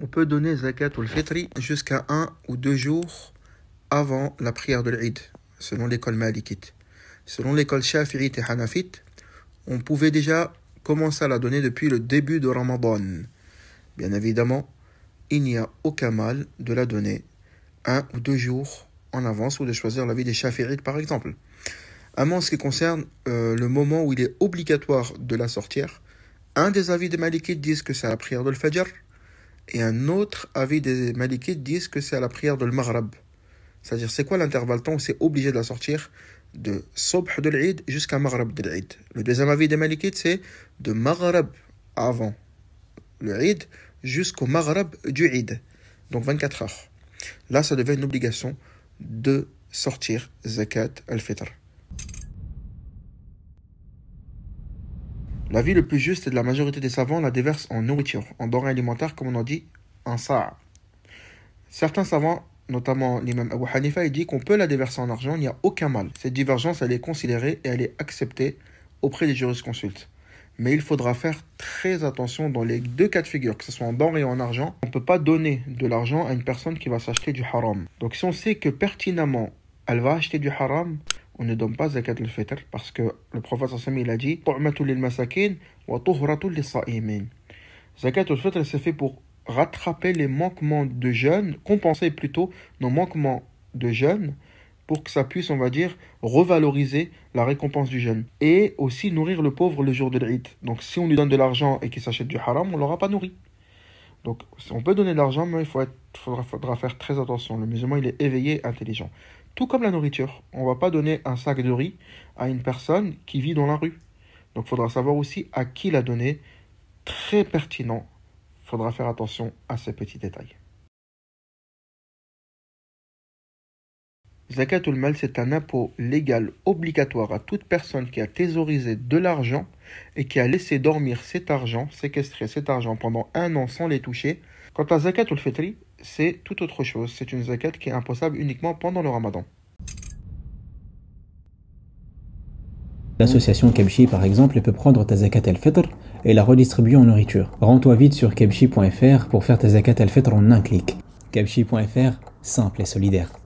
on peut donner zakat ou le jusqu'à un ou deux jours avant la prière de l'Eid, selon l'école malikite. Selon l'école shafirite et hanafite, on pouvait déjà commencer à la donner depuis le début de Ramadan. Bien évidemment, il n'y a aucun mal de la donner un ou deux jours en avance ou de choisir l'avis des shafirites, par exemple. en ce qui concerne euh, le moment où il est obligatoire de la sortir, un des avis des Malikites disent que c'est la prière de l'Fajr, et un autre avis des Malikites disent que c'est à la prière de Maghreb. C'est-à-dire, c'est quoi l'intervalle temps où c'est obligé de la sortir de Sobh de l'Eid jusqu'à Maghreb de l'Eid Le deuxième avis des Malikites, c'est de Maghreb avant le jusqu'au Maghreb du Eid. Donc 24 heures. Là, ça devient une obligation de sortir Zakat al-Fitr. La vie le plus juste de la majorité des savants la déverse en nourriture, en denrées alimentaires, comme on en dit, en sa'a. Certains savants, notamment l'imam Abu Hanifa, il dit qu'on peut la déverser en argent, il n'y a aucun mal. Cette divergence, elle est considérée et elle est acceptée auprès des juristes consultes. Mais il faudra faire très attention dans les deux cas de figure, que ce soit en denrées et en argent. On ne peut pas donner de l'argent à une personne qui va s'acheter du haram. Donc si on sait que pertinemment, elle va acheter du haram, on ne donne pas zakat al-fitr parce que le prophète il a dit Zakat al-fitr c'est fait pour rattraper les manquements de jeunes, compenser plutôt nos manquements de jeunes pour que ça puisse, on va dire, revaloriser la récompense du jeune. Et aussi nourrir le pauvre le jour de l'Eid. Donc si on lui donne de l'argent et qu'il s'achète du haram, on l'aura pas nourri. Donc on peut donner de l'argent, mais il faut être il faudra faire très attention. Le musulman, il est éveillé, intelligent. Tout comme la nourriture. On va pas donner un sac de riz à une personne qui vit dans la rue. Donc, il faudra savoir aussi à qui la donner. Très pertinent. Faudra faire attention à ces petits détails. Zakatul mal, c'est un impôt légal obligatoire à toute personne qui a thésaurisé de l'argent et qui a laissé dormir cet argent, séquestrer cet argent pendant un an sans les toucher. Quant à Zakatul c'est tout autre chose. C'est une zakat qui est impossible uniquement pendant le ramadan. L'association Kebshi, par exemple, peut prendre ta zakat al-fitr et la redistribuer en nourriture. Rends-toi vite sur kebshi.fr pour faire ta zakat al-fitr en un clic. Kebshi.fr, simple et solidaire.